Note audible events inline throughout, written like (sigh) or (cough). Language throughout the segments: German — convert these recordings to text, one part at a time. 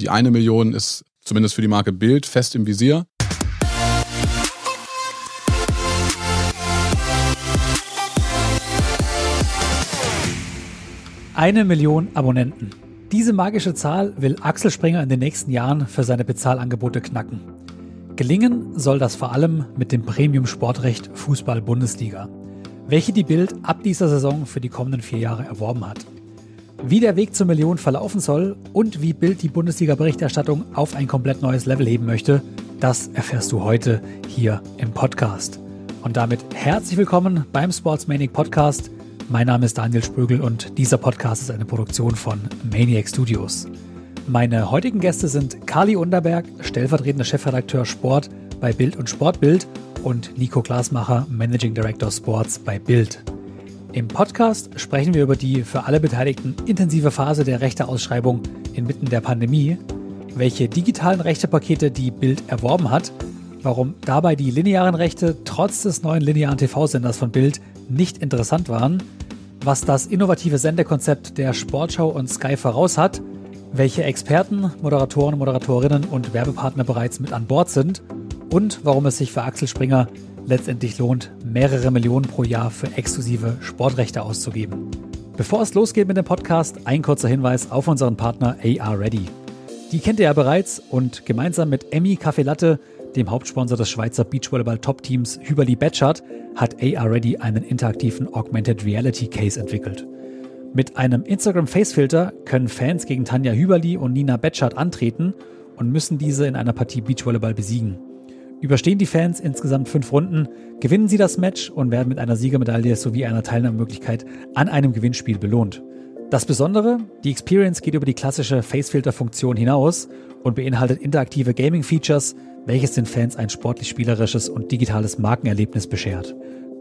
Die eine Million ist zumindest für die Marke Bild fest im Visier. Eine Million Abonnenten. Diese magische Zahl will Axel Springer in den nächsten Jahren für seine Bezahlangebote knacken. Gelingen soll das vor allem mit dem Premium-Sportrecht Fußball-Bundesliga, welche die Bild ab dieser Saison für die kommenden vier Jahre erworben hat wie der Weg zur Million verlaufen soll und wie Bild die Bundesliga-Berichterstattung auf ein komplett neues Level heben möchte, das erfährst du heute hier im Podcast. Und damit herzlich willkommen beim Sportsmanic Podcast. Mein Name ist Daniel Sprügel und dieser Podcast ist eine Produktion von Maniac Studios. Meine heutigen Gäste sind Kali Unterberg, stellvertretender Chefredakteur Sport bei Bild und Sportbild und Nico Glasmacher, Managing Director Sports bei Bild. Im Podcast sprechen wir über die für alle Beteiligten intensive Phase der Rechteausschreibung inmitten der Pandemie, welche digitalen Rechtepakete die Bild erworben hat, warum dabei die linearen Rechte trotz des neuen linearen TV-Senders von Bild nicht interessant waren, was das innovative Sendekonzept der Sportschau und Sky voraus hat, welche Experten, Moderatoren, Moderatorinnen und Werbepartner bereits mit an Bord sind und warum es sich für Axel Springer letztendlich lohnt, mehrere Millionen pro Jahr für exklusive Sportrechte auszugeben. Bevor es losgeht mit dem Podcast, ein kurzer Hinweis auf unseren Partner AR Ready. Die kennt ihr ja bereits und gemeinsam mit Emmy Café Latte, dem Hauptsponsor des Schweizer Beachvolleyball-Top-Teams Hüberli Betschart, hat AR Ready einen interaktiven Augmented Reality Case entwickelt. Mit einem Instagram-Face-Filter können Fans gegen Tanja Hüberli und Nina Betschart antreten und müssen diese in einer Partie Beachvolleyball besiegen. Überstehen die Fans insgesamt fünf Runden, gewinnen sie das Match und werden mit einer Siegermedaille sowie einer Teilnahmemöglichkeit an einem Gewinnspiel belohnt. Das Besondere, die Experience geht über die klassische Facefilter-Funktion hinaus und beinhaltet interaktive Gaming-Features, welches den Fans ein sportlich-spielerisches und digitales Markenerlebnis beschert.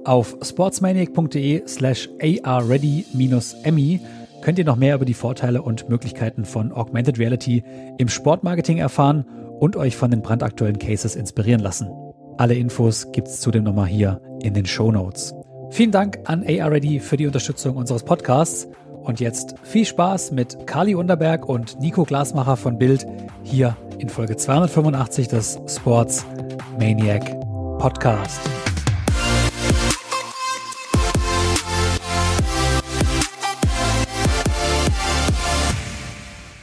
Auf sportsmaniac.de slash arready-me könnt ihr noch mehr über die Vorteile und Möglichkeiten von Augmented Reality im Sportmarketing erfahren und euch von den brandaktuellen Cases inspirieren lassen. Alle Infos gibt es zudem nochmal hier in den Show Notes. Vielen Dank an ARAD für die Unterstützung unseres Podcasts. Und jetzt viel Spaß mit Kali Unterberg und Nico Glasmacher von Bild hier in Folge 285 des Sports Maniac Podcast.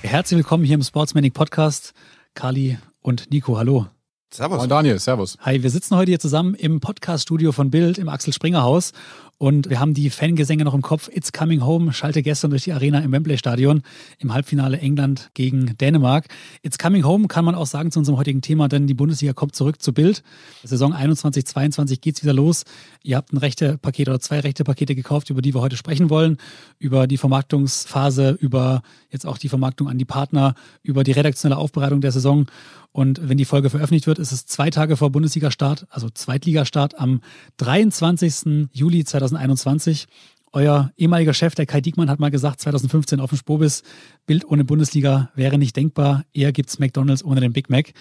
Herzlich willkommen hier im Sports Podcast. Kali und Nico. Hallo. Servus. Moin Daniel, servus. Hi, wir sitzen heute hier zusammen im Podcast-Studio von Bild im Axel Springer Haus und wir haben die Fangesänge noch im Kopf. It's Coming Home schalte gestern durch die Arena im Wembley Stadion im Halbfinale England gegen Dänemark. It's Coming Home kann man auch sagen zu unserem heutigen Thema, denn die Bundesliga kommt zurück zu Bild. Saison 21, 22 es wieder los. Ihr habt ein rechte Paket oder zwei rechte Pakete gekauft, über die wir heute sprechen wollen. Über die Vermarktungsphase, über jetzt auch die Vermarktung an die Partner, über die redaktionelle Aufbereitung der Saison. Und wenn die Folge veröffentlicht wird, ist es zwei Tage vor Bundesliga-Start, also Zweitligastart am 23. Juli 2020. 2021. Euer ehemaliger Chef, der Kai Diekmann, hat mal gesagt, 2015 auf dem Spobis, Bild ohne Bundesliga wäre nicht denkbar. Eher gibt es McDonalds ohne den Big Mac.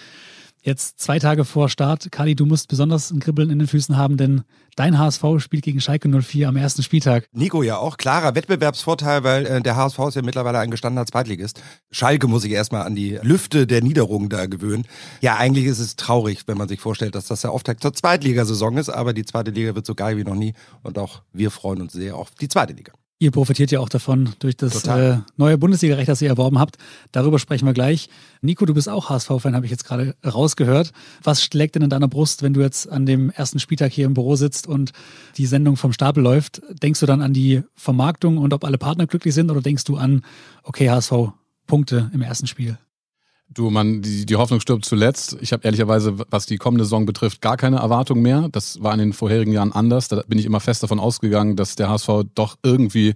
Jetzt zwei Tage vor Start. Kali, du musst besonders ein Kribbeln in den Füßen haben, denn dein HSV spielt gegen Schalke 04 am ersten Spieltag. Nico, ja auch klarer Wettbewerbsvorteil, weil äh, der HSV ist ja mittlerweile ein gestandener Zweitligist. Schalke muss sich erstmal an die Lüfte der Niederung da gewöhnen. Ja, eigentlich ist es traurig, wenn man sich vorstellt, dass das der Auftakt zur Zweitligasaison ist, aber die zweite Liga wird so geil wie noch nie und auch wir freuen uns sehr auf die zweite Liga. Ihr profitiert ja auch davon durch das äh, neue Bundesligarecht, das ihr erworben habt. Darüber sprechen wir gleich. Nico, du bist auch HSV-Fan, habe ich jetzt gerade rausgehört. Was schlägt denn in deiner Brust, wenn du jetzt an dem ersten Spieltag hier im Büro sitzt und die Sendung vom Stapel läuft? Denkst du dann an die Vermarktung und ob alle Partner glücklich sind oder denkst du an, okay, HSV, Punkte im ersten Spiel? Du, man, die, die Hoffnung stirbt zuletzt. Ich habe ehrlicherweise, was die kommende Saison betrifft, gar keine Erwartung mehr. Das war in den vorherigen Jahren anders. Da bin ich immer fest davon ausgegangen, dass der HSV doch irgendwie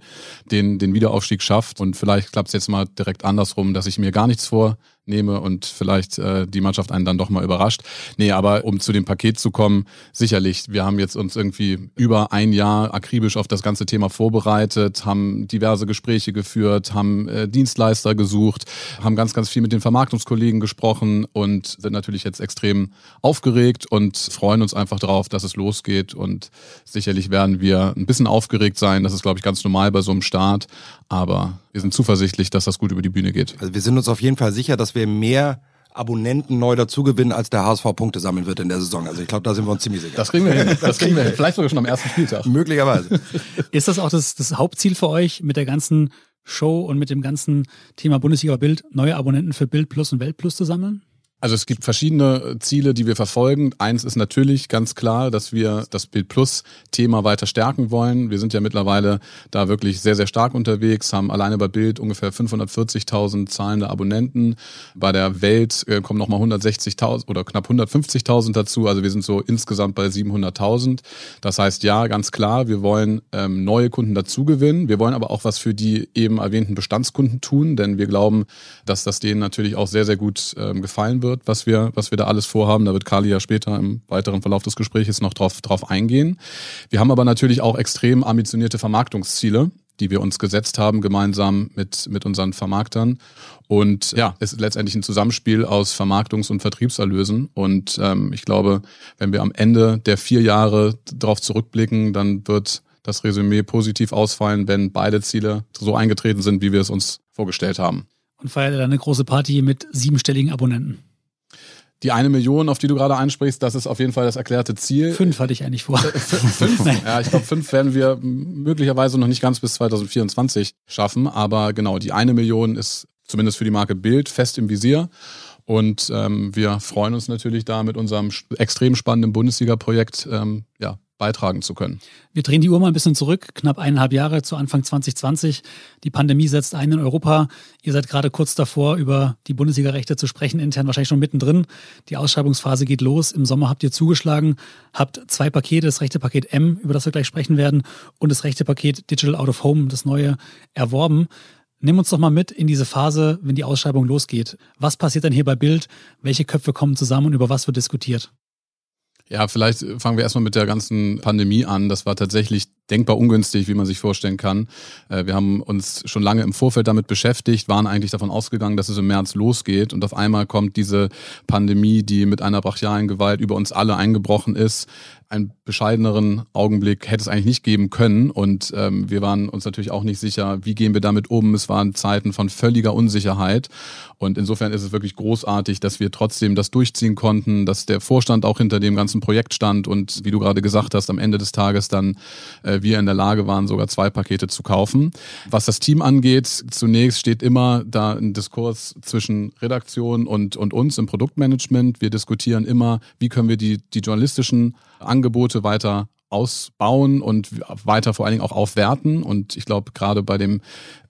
den, den Wiederaufstieg schafft. Und vielleicht klappt es jetzt mal direkt andersrum, dass ich mir gar nichts vor nehme und vielleicht äh, die Mannschaft einen dann doch mal überrascht. Nee, aber um zu dem Paket zu kommen, sicherlich, wir haben jetzt uns irgendwie über ein Jahr akribisch auf das ganze Thema vorbereitet, haben diverse Gespräche geführt, haben äh, Dienstleister gesucht, haben ganz, ganz viel mit den Vermarktungskollegen gesprochen und sind natürlich jetzt extrem aufgeregt und freuen uns einfach darauf, dass es losgeht. Und sicherlich werden wir ein bisschen aufgeregt sein. Das ist, glaube ich, ganz normal bei so einem Start. Aber wir sind zuversichtlich, dass das gut über die Bühne geht. Also wir sind uns auf jeden Fall sicher, dass wir wir mehr Abonnenten neu dazugewinnen, als der HSV Punkte sammeln wird in der Saison. Also ich glaube, da sind wir uns ziemlich sicher. Das kriegen wir hin. (laughs) Das kriegen wir hin. Vielleicht sogar schon am ersten Spieltag. Möglicherweise. (laughs) Ist das auch das, das Hauptziel für euch mit der ganzen Show und mit dem ganzen Thema Bundesliga Bild, neue Abonnenten für Bild Plus und Welt Plus zu sammeln? Also es gibt verschiedene Ziele, die wir verfolgen. Eins ist natürlich ganz klar, dass wir das Bild Plus Thema weiter stärken wollen. Wir sind ja mittlerweile da wirklich sehr, sehr stark unterwegs, haben alleine bei Bild ungefähr 540.000 zahlende Abonnenten. Bei der Welt äh, kommen nochmal 160.000 oder knapp 150.000 dazu. Also wir sind so insgesamt bei 700.000. Das heißt, ja, ganz klar, wir wollen ähm, neue Kunden dazugewinnen. Wir wollen aber auch was für die eben erwähnten Bestandskunden tun, denn wir glauben, dass das denen natürlich auch sehr, sehr gut ähm, gefallen wird wird, was wir, was wir da alles vorhaben. Da wird Kali ja später im weiteren Verlauf des Gesprächs noch drauf, drauf eingehen. Wir haben aber natürlich auch extrem ambitionierte Vermarktungsziele die wir uns gesetzt haben, gemeinsam mit, mit unseren Vermarktern. Und ja, es ist letztendlich ein Zusammenspiel aus Vermarktungs- und Vertriebserlösen. Und ähm, ich glaube, wenn wir am Ende der vier Jahre darauf zurückblicken, dann wird das Resümee positiv ausfallen, wenn beide Ziele so eingetreten sind, wie wir es uns vorgestellt haben. Und feiert dann eine große Party mit siebenstelligen Abonnenten die eine Million, auf die du gerade ansprichst, das ist auf jeden Fall das erklärte Ziel. Fünf hatte ich eigentlich vor. Äh, fünf? (laughs) ja, ich glaube, fünf werden wir möglicherweise noch nicht ganz bis 2024 schaffen. Aber genau, die eine Million ist zumindest für die Marke Bild fest im Visier. Und ähm, wir freuen uns natürlich da mit unserem extrem spannenden Bundesliga-Projekt ähm, ja, beitragen zu können. Wir drehen die Uhr mal ein bisschen zurück, knapp eineinhalb Jahre zu Anfang 2020. Die Pandemie setzt ein in Europa. Ihr seid gerade kurz davor, über die Bundesliga-Rechte zu sprechen, intern wahrscheinlich schon mittendrin. Die Ausschreibungsphase geht los. Im Sommer habt ihr zugeschlagen, habt zwei Pakete, das rechte Paket M, über das wir gleich sprechen werden, und das rechte Paket Digital Out of Home, das neue, erworben. Nimm uns doch mal mit in diese Phase, wenn die Ausschreibung losgeht. Was passiert denn hier bei Bild? Welche Köpfe kommen zusammen und über was wird diskutiert? Ja, vielleicht fangen wir erstmal mit der ganzen Pandemie an. Das war tatsächlich denkbar ungünstig, wie man sich vorstellen kann. Äh, wir haben uns schon lange im Vorfeld damit beschäftigt, waren eigentlich davon ausgegangen, dass es im März losgeht und auf einmal kommt diese Pandemie, die mit einer brachialen Gewalt über uns alle eingebrochen ist. Einen bescheideneren Augenblick hätte es eigentlich nicht geben können und ähm, wir waren uns natürlich auch nicht sicher, wie gehen wir damit um. Es waren Zeiten von völliger Unsicherheit und insofern ist es wirklich großartig, dass wir trotzdem das durchziehen konnten, dass der Vorstand auch hinter dem ganzen Projekt stand und wie du gerade gesagt hast, am Ende des Tages dann äh, äh, wir in der Lage waren, sogar zwei Pakete zu kaufen. Was das Team angeht, zunächst steht immer da ein Diskurs zwischen Redaktion und, und uns im Produktmanagement. Wir diskutieren immer, wie können wir die, die journalistischen Angebote weiter ausbauen und weiter vor allen Dingen auch aufwerten. Und ich glaube, gerade bei dem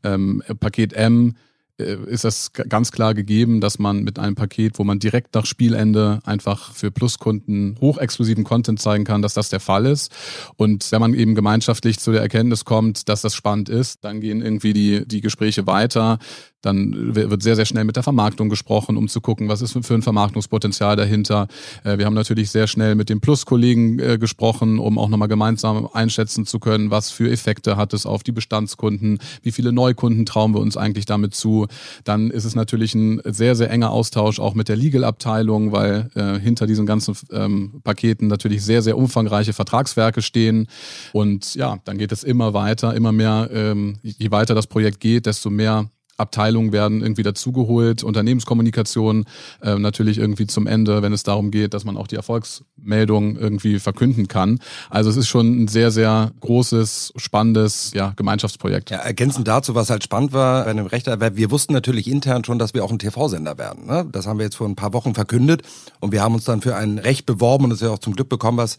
ähm, Paket M äh, ist das ganz klar gegeben, dass man mit einem Paket, wo man direkt nach Spielende einfach für Pluskunden hochexklusiven Content zeigen kann, dass das der Fall ist. Und wenn man eben gemeinschaftlich zu der Erkenntnis kommt, dass das spannend ist, dann gehen irgendwie die, die Gespräche weiter. Dann wird sehr, sehr schnell mit der Vermarktung gesprochen, um zu gucken, was ist für ein Vermarktungspotenzial dahinter. Äh, wir haben natürlich sehr schnell mit den Plus-Kollegen äh, gesprochen, um auch nochmal gemeinsam einschätzen zu können, was für Effekte hat es auf die Bestandskunden, wie viele Neukunden trauen wir uns eigentlich damit zu. Dann ist es natürlich ein sehr, sehr enger Austausch auch mit der Legal-Abteilung, weil äh, hinter diesen ganzen ähm, Paketen natürlich sehr, sehr umfangreiche Vertragswerke stehen. Und ja, dann geht es immer weiter, immer mehr, ähm, je weiter das Projekt geht, desto mehr Abteilungen werden irgendwie dazugeholt, Unternehmenskommunikation äh, natürlich irgendwie zum Ende, wenn es darum geht, dass man auch die Erfolgsmeldung irgendwie verkünden kann. Also es ist schon ein sehr, sehr großes, spannendes ja, Gemeinschaftsprojekt. Ja, ergänzend dazu, was halt spannend war bei einem Rechtererwerb, wir wussten natürlich intern schon, dass wir auch ein TV-Sender werden. Ne? Das haben wir jetzt vor ein paar Wochen verkündet und wir haben uns dann für ein Recht beworben und das ja auch zum Glück bekommen, was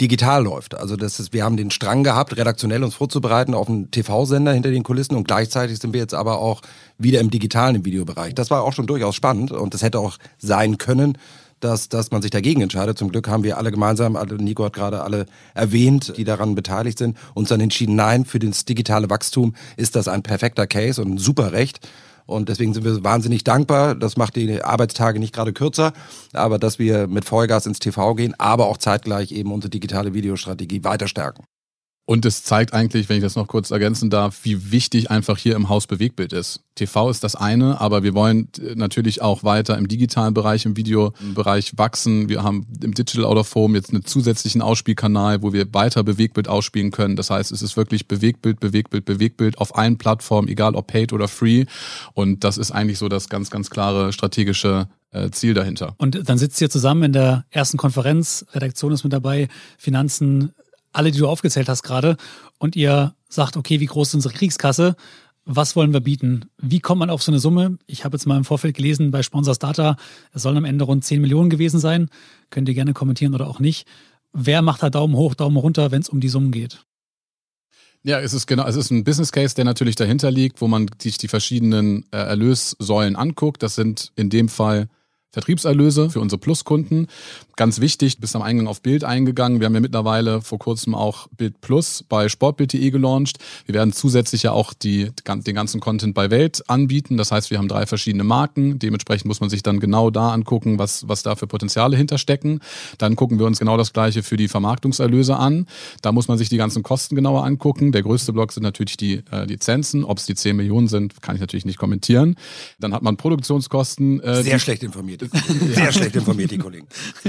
digital läuft. Also das ist, wir haben den Strang gehabt, redaktionell uns vorzubereiten auf einen TV-Sender hinter den Kulissen und gleichzeitig sind wir jetzt aber auch wieder im digitalen im Videobereich. Das war auch schon durchaus spannend und das hätte auch sein können, dass, dass man sich dagegen entscheidet. Zum Glück haben wir alle gemeinsam, alle, Nico hat gerade alle erwähnt, die daran beteiligt sind, uns dann entschieden, nein, für das digitale Wachstum ist das ein perfekter Case und ein super Recht. Und deswegen sind wir wahnsinnig dankbar. Das macht die Arbeitstage nicht gerade kürzer, aber dass wir mit Vollgas ins TV gehen, aber auch zeitgleich eben unsere digitale Videostrategie weiter stärken. Und es zeigt eigentlich, wenn ich das noch kurz ergänzen darf, wie wichtig einfach hier im Haus Bewegbild ist. TV ist das eine, aber wir wollen äh, natürlich auch weiter im digitalen Bereich, im Videobereich wachsen. Wir haben im Digital Out of Home jetzt einen zusätzlichen Ausspielkanal, wo wir weiter Bewegbild ausspielen können. Das heißt, es ist wirklich Bewegbild, Bewegbild, Bewegbild auf allen Plattformen, egal ob paid oder free. Und das ist eigentlich so das ganz, ganz klare strategische äh, Ziel dahinter. Und dann sitzt ihr zusammen in der ersten Konferenz, Redaktion ist mit dabei, Finanzen, alle, die du aufgezählt hast gerade, und ihr sagt, okay, wie groß ist unsere Kriegskasse? Was wollen wir bieten? Wie kommt man auf so eine Summe? Ich habe jetzt mal im Vorfeld gelesen bei Sponsors Data, es sollen am Ende rund 10 Millionen gewesen sein. Könnt ihr gerne kommentieren oder auch nicht. Wer macht da Daumen hoch, Daumen runter, wenn es um die Summen geht? Ja, es ist genau, es ist ein Business Case, der natürlich dahinter liegt, wo man sich die verschiedenen äh, Erlössäulen anguckt. Das sind in dem Fall Vertriebserlöse für unsere Plus-Kunden. Ganz wichtig, bis am Eingang auf Bild eingegangen. Wir haben ja mittlerweile vor kurzem auch Bild Plus bei sportbild.de gelauncht. Wir werden zusätzlich ja auch die, den ganzen Content bei Welt anbieten. Das heißt, wir haben drei verschiedene Marken. Dementsprechend muss man sich dann genau da angucken, was, was da für Potenziale hinterstecken. Dann gucken wir uns genau das Gleiche für die Vermarktungserlöse an. Da muss man sich die ganzen Kosten genauer angucken. Der größte Block sind natürlich die äh, Lizenzen. Ob es die 10 Millionen sind, kann ich natürlich nicht kommentieren. Dann hat man Produktionskosten. Äh, Sehr schlecht informiert informiert. Sehr schlecht informiert, die Kollegen.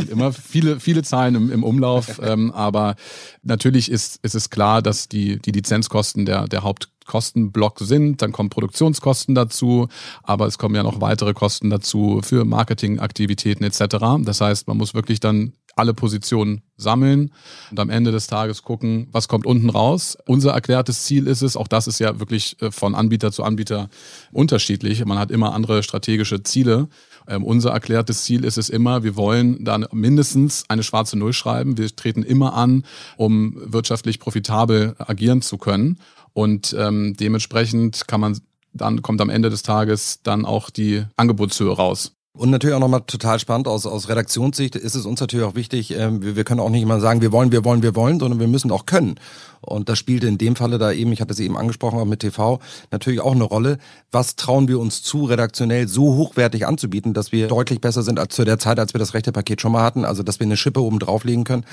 immer viele, viele Zahlen im, im Umlauf, ähm, aber natürlich ist, ist es klar, dass die, die Lizenzkosten der, der Haupt Kostenblock sind. Dann kommen Produktionskosten dazu, aber es kommen ja noch weitere Kosten dazu für Marketingaktivitäten etc. Das heißt, man muss wirklich dann alle Positionen sammeln und am Ende des Tages gucken, was kommt unten raus. Unser erklärtes Ziel ist es, auch das ist ja wirklich äh, von Anbieter zu Anbieter unterschiedlich. Man hat immer andere strategische Ziele. Ähm, unser erklärtes Ziel ist es immer, wir wollen dann mindestens eine schwarze Null schreiben. Wir treten immer an, um wirtschaftlich profitabel agieren zu können. Und ähm, dementsprechend kann man dann kommt am Ende des Tages dann auch die Angebotshöhe raus. Und natürlich auch nochmal total spannend aus, aus Redaktionssicht ist es uns natürlich auch wichtig, ähm, wir, wir können auch nicht immer sagen, wir wollen, wir wollen, wir wollen, sondern wir müssen auch können. Und das spielte in dem Falle da eben, ich hatte es eben angesprochen, auch mit TV, natürlich auch eine Rolle. Was trauen wir uns zu, redaktionell so hochwertig anzubieten, dass wir deutlich besser sind als zu der Zeit, als wir das rechte Paket schon mal hatten, also dass wir eine Schippe oben drauflegen können.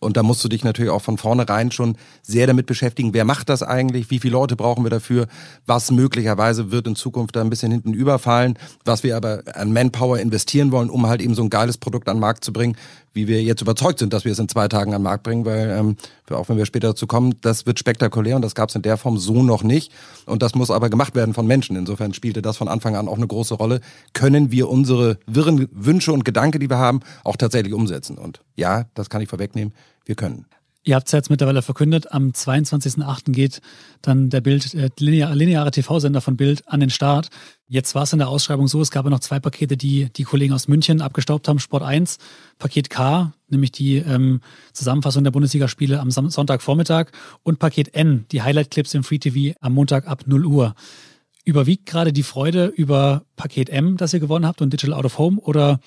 Und da musst du dich natürlich auch von vornherein schon sehr damit beschäftigen, wer macht das eigentlich, wie viele Leute brauchen wir dafür, was möglicherweise wird in Zukunft da ein bisschen hinten überfallen, was wir aber an Manpower Manpower investieren wollen, um halt eben so ein geiles Produkt an den Markt zu bringen, wie wir jetzt überzeugt sind, dass wir es in zwei Tagen an den Markt bringen, weil ähm, auch wenn wir später dazu kommen, das wird spektakulär und das gab es in der Form so noch nicht. Und das muss aber gemacht werden von Menschen. Insofern spielte das von Anfang an auch eine große Rolle. Können wir unsere wirren Wünsche und Gedanken, die wir haben, auch tatsächlich umsetzen? Und ja, das kann ich vorwegnehmen, wir können. Ihr habt es jetzt mittlerweile verkündet, am 22.08. geht dann der Bild, äh, lineare TV-Sender von Bild an den Start. Jetzt war es in der Ausschreibung so, es gab ja noch zwei Pakete, die die Kollegen aus München abgestaubt haben. Sport 1, Paket K, nämlich die ähm, Zusammenfassung der Bundesligaspiele am Sam Sonntagvormittag und Paket N, die Highlight-Clips im Free TV am Montag ab 0 Uhr. Überwiegt gerade die Freude über Paket M, das ihr gewonnen habt und Digital Out of Home oder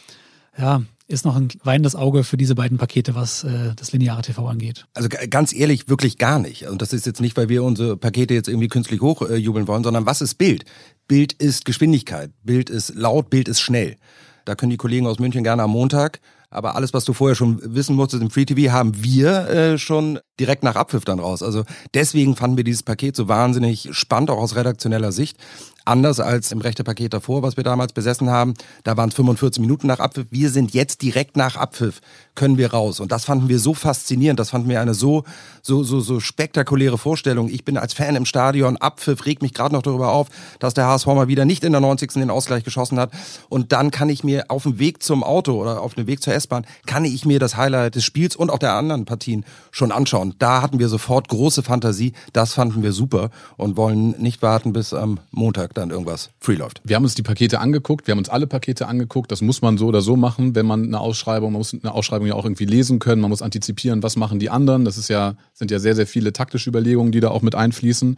ja, ist noch ein weinendes Auge für diese beiden Pakete, was äh, das lineare TV angeht. Also ganz ehrlich, wirklich gar nicht. Und also das ist jetzt nicht, weil wir unsere Pakete jetzt irgendwie künstlich hochjubeln äh, wollen, sondern was ist Bild? Bild ist Geschwindigkeit, Bild ist laut, Bild ist schnell. Da können die Kollegen aus München gerne am Montag aber alles, was du vorher schon wissen musstest im Free TV, haben wir äh, schon direkt nach Abpfiff dann raus. Also deswegen fanden wir dieses Paket so wahnsinnig spannend, auch aus redaktioneller Sicht anders als im Rechtepaket davor, was wir damals besessen haben. Da waren es 45 Minuten nach Abpfiff. Wir sind jetzt direkt nach Abpfiff, können wir raus. Und das fanden wir so faszinierend. Das fanden wir eine so, so, so, so spektakuläre Vorstellung. Ich bin als Fan im Stadion. Abpfiff regt mich gerade noch darüber auf, dass der HSV mal wieder nicht in der 90. den Ausgleich geschossen hat. Und dann kann ich mir auf dem Weg zum Auto oder auf dem Weg zur S-Bahn, kann ich mir das Highlight des Spiels und auch der anderen Partien schon anschauen. Da hatten wir sofort große Fantasie. Das fanden wir super und wollen nicht warten bis am Montag dann irgendwas free läuft. Wir haben uns die Pakete angeguckt, wir haben uns alle Pakete angeguckt. Das muss man so oder so machen, wenn man eine Ausschreibung, man muss eine Ausschreibung ja auch irgendwie lesen können, man muss antizipieren, was machen die anderen. Das ist ja, sind ja sehr, sehr viele taktische Überlegungen, die da auch mit einfließen.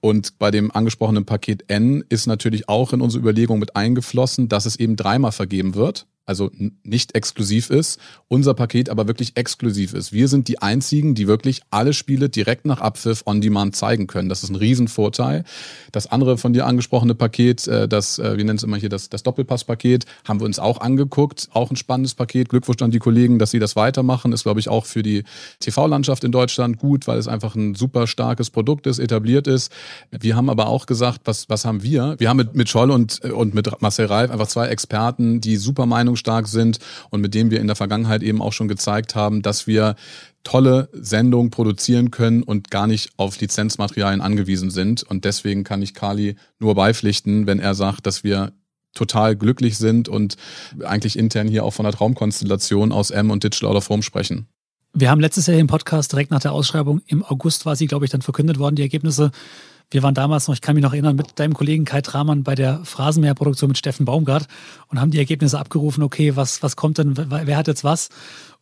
Und bei dem angesprochenen Paket N ist natürlich auch in unsere Überlegung mit eingeflossen, dass es eben dreimal vergeben wird also nicht exklusiv ist, unser Paket aber wirklich exklusiv ist. Wir sind die einzigen, die wirklich alle Spiele direkt nach Abpfiff on Demand zeigen können. Das ist ein Riesenvorteil. Das andere von dir angesprochene Paket, äh, das, äh, wir nennen es immer hier das, das Doppelpass-Paket, haben wir uns auch angeguckt. Auch ein spannendes Paket. Glückwunsch an die Kollegen, dass sie das weitermachen. Ist, glaube ich, auch für die TV-Landschaft in Deutschland gut, weil es einfach ein super starkes Produkt ist, etabliert ist. Wir haben aber auch gesagt, was, was haben wir? Wir haben mit, mit Scholl und, äh, und mit Marcel Reif einfach zwei Experten, die super Meinung stark sind und mit dem wir in der Vergangenheit eben auch schon gezeigt haben, dass wir tolle Sendungen produzieren können und gar nicht auf Lizenzmaterialien angewiesen sind. Und deswegen kann ich Kali nur beipflichten, wenn er sagt, dass wir total glücklich sind und eigentlich intern hier auch von der Traumkonstellation aus M und Digital Out of Home sprechen. Wir haben letztes Jahr im Podcast direkt nach der Ausschreibung im August war sie, glaube ich, dann verkündet worden, die Ergebnisse wir waren damals noch, ich kann mich noch erinnern, mit deinem Kollegen Kai Tramann bei der Phrasenmäherproduktion mit Steffen Baumgart und haben die Ergebnisse abgerufen, okay, was, was kommt denn, wer hat jetzt was?